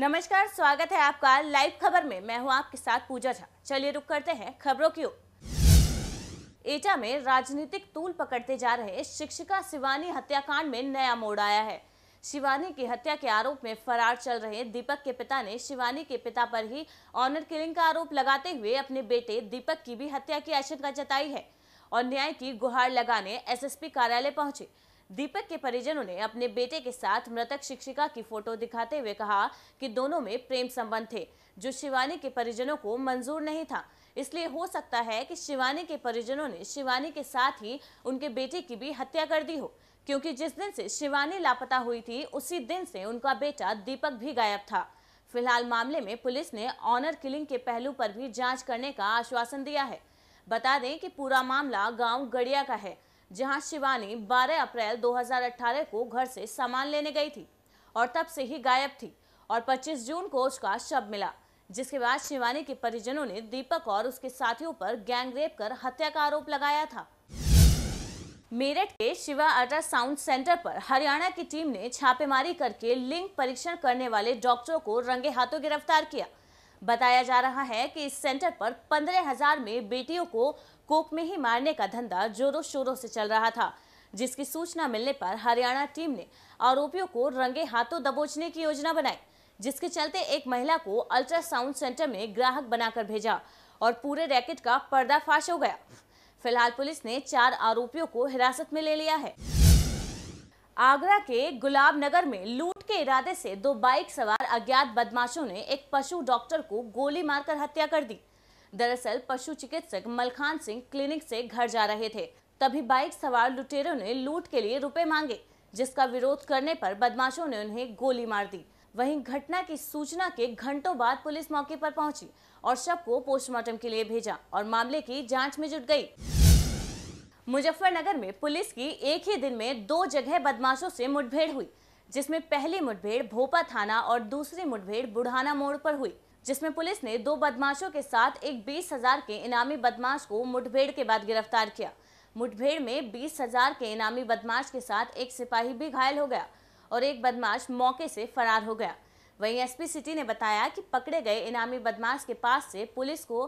नमस्कार स्वागत है आपका लाइव खबर में मैं हूं आपके साथ पूजा झा चलिए रुक करते हैं खबरों की ओर एटा में राजनीतिक तूल पकड़ते जा रहे शिक्षिका शिवानी हत्याकांड में नया मोड़ आया है शिवानी की हत्या के आरोप में फरार चल रहे दीपक के पिता ने शिवानी के पिता पर ही ऑनर किलिंग का आरोप लगाते हुए अपने बेटे दीपक की भी हत्या की आशंका जताई है और न्याय की गुहार लगाने एसएसपी कार्यालय पहुंचे दीपक के परिजनों ने अपने बेटे के साथ मृतक शिक्षिका की फोटो दिखाते हुए कहा कि दोनों में प्रेम संबंध थे जो शिवानी के परिजनों को मंजूर नहीं था इसलिए हो सकता है कि शिवानी के परिजनों ने शिवानी के साथ ही उनके बेटे की भी हत्या कर दी हो क्योंकि जिस दिन से शिवानी लापता हुई थी उसी दिन से उनका बेटा दीपक भी गायब था फिलहाल मामले में पुलिस ने ऑनर किलिंग के पहलू पर भी जांच करने का आश्वासन दिया है बता दें कि पूरा मामला गांव गड़िया का है जहां शिवानी 12 अप्रैल 2018 को घर से सामान लेने गई थी और तब से ही गायब थी और 25 जून को उसका शव मिला जिसके बाद शिवानी के परिजनों ने दीपक और उसके साथियों पर गैंगरेप कर हत्या का आरोप लगाया था मेरठ के शिवा अल्ट्रासाउंड सेंटर पर हरियाणा की टीम ने छापेमारी करके लिंग परीक्षण करने वाले डॉक्टरों को रंगे हाथों गिरफ्तार किया बताया जा रहा है कि इस सेंटर पर पंद्रह हजार में बेटियों को कोक में ही मारने का धंधा जोरों शोरों से चल रहा था जिसकी सूचना मिलने पर हरियाणा टीम ने आरोपियों को रंगे हाथों दबोचने की योजना बनाई जिसके चलते एक महिला को अल्ट्रासाउंड सेंटर में ग्राहक बनाकर भेजा और पूरे रैकेट का पर्दाफाश हो गया फिलहाल पुलिस ने चार आरोपियों को हिरासत में ले लिया है आगरा के गुलाब नगर में लूट के इरादे से दो बाइक सवार अज्ञात बदमाशों ने एक पशु डॉक्टर को गोली मारकर हत्या कर दी दरअसल पशु चिकित्सक मलखान सिंह क्लिनिक से घर जा रहे थे तभी बाइक सवार लुटेरों ने लूट के लिए रुपए मांगे जिसका विरोध करने पर बदमाशों ने उन्हें गोली मार दी वहीं घटना की सूचना के घंटों बाद पुलिस मौके पर पहुंची और शव को पोस्टमार्टम के लिए भेजा और मामले की जांच में जुट गई मुजफ्फरनगर में पुलिस की एक ही दिन में दो जगह बदमाशों से मुठभेड़ हुई जिसमें पहली मुठभेड़ भोपा थाना और दूसरी मुठभेड़ बुढ़ाना मोड़ पर हुई जिसमें पुलिस ने दो बदमाशों के साथ एक बीस हजार के इनामी बदमाश को मुठभेड़ के बाद गिरफ्तार किया मुठभेड़ में बीस हजार के इनामी बदमाश के साथ एक सिपाही भी घायल हो गया और एक बदमाश मौके से फरार हो गया वहीं एसपी सिटी ने बताया कि पकड़े गए इनामी बदमाश के पास से पुलिस को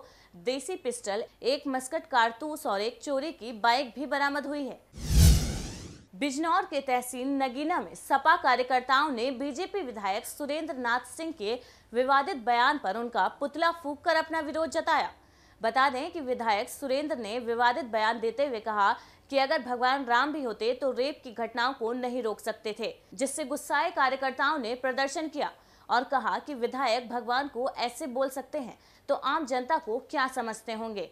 देसी पिस्टल एक मस्कट कारतूस और एक चोरी की बाइक भी बरामद हुई है बिजनौर के तहसील नगीना में सपा कार्यकर्ताओं ने बीजेपी विधायक सुरेंद्र नाथ सिंह के विवादित बयान पर उनका पुतला फूक कर अपना विरोध जताया बता दें कि विधायक सुरेंद्र ने विवादित बयान देते हुए कहा कि अगर भगवान राम भी होते तो रेप की घटनाओं को नहीं रोक सकते थे जिससे गुस्साए कार्यकर्ताओं ने प्रदर्शन किया और कहा कि विधायक भगवान को ऐसे बोल सकते हैं तो आम जनता को क्या समझते होंगे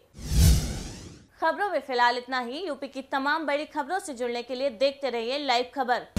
खबरों में फिलहाल इतना ही यूपी की तमाम बड़ी खबरों से जुड़ने के लिए देखते रहिए लाइव खबर